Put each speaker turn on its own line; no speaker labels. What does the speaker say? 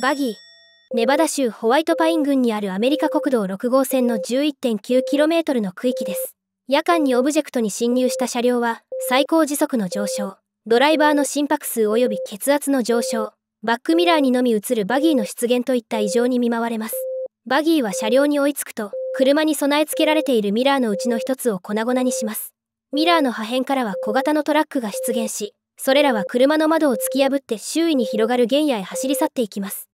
バギー、ネバダ州ホワイトパイン郡にあるアメリカ国道6号線の 11.9km の区域です。夜間にオブジェクトに侵入した車両は、最高時速の上昇、ドライバーの心拍数及び血圧の上昇、バックミラーにのみ映るバギーの出現といった異常に見舞われます。バギーは車両に追いつくと、車に備え付けられているミラーのうちの一つを粉々にします。ミラーの破片からは小型のトラックが出現し、それらは車の窓を突き破って周囲に広がる原野へ走り去っていきます。